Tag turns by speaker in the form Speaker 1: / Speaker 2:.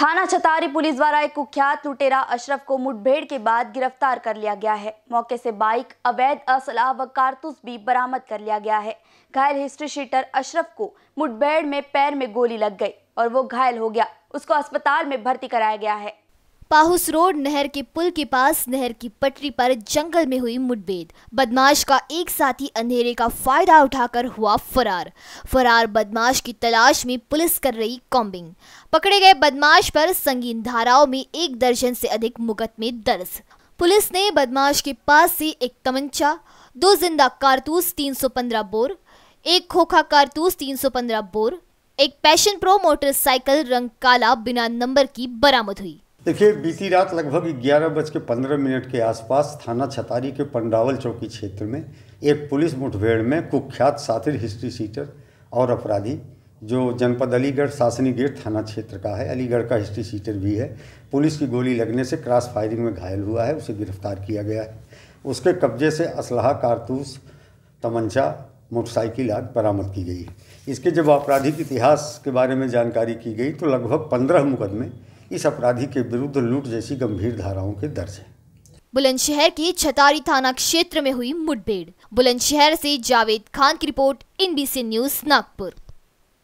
Speaker 1: थाना छतारी पुलिस द्वारा एक कुख्यात लुटेरा अशरफ को मुठभेड़ के बाद गिरफ्तार कर लिया गया है मौके से बाइक अवैध असलाह व कारतूस भी बरामद कर लिया गया है घायल हिस्ट्री शीटर अशरफ को मुठभेड़ में पैर में गोली लग गई और वो घायल हो गया उसको अस्पताल में भर्ती कराया गया है
Speaker 2: पाहुस रोड नहर के पुल के पास नहर की पटरी पर जंगल में हुई मुठभेड़ बदमाश का एक साथी अंधेरे का फायदा उठाकर हुआ फरार फरार बदमाश की तलाश में पुलिस कर रही कॉम्बिंग पकड़े गए बदमाश पर संगीन धाराओं में एक दर्जन से अधिक मुकदमे दर्ज पुलिस ने बदमाश के पास से एक तमंचा दो जिंदा कारतूस 315 बोर एक खोखा कारतूस 315 बोर एक पैशन प्रो मोटरसाइकिल रंग काला बिना नंबर की बरामद हुई
Speaker 3: देखिए बीती रात लगभग ग्यारह बज के पंद्रह मिनट के आसपास थाना छतारी के पंडावल चौकी क्षेत्र में एक पुलिस मुठभेड़ में कुख्यात सातिर हिस्ट्री सीटर और अपराधी जो जनपद अलीगढ़ सासनी गेट थाना क्षेत्र का है अलीगढ़ का हिस्ट्री सीटर भी है पुलिस की गोली लगने से क्रॉस फायरिंग में घायल हुआ है उसे गिरफ्तार किया गया है उसके कब्जे से असलाह कारतूस तमंचा मोटरसाइकिल आदि बरामद की गई है इसके जब आपराधिक इतिहास के बारे में जानकारी की गई तो लगभग पंद्रह मुकदमे इस अपराधी के विरुद्ध लूट जैसी गंभीर धाराओं के दर्ज है
Speaker 2: बुलंदशहर के छतारी थाना क्षेत्र में हुई मुठभेड़ बुलंदशहर से जावेद खान की रिपोर्ट इनबीसी न्यूज नागपुर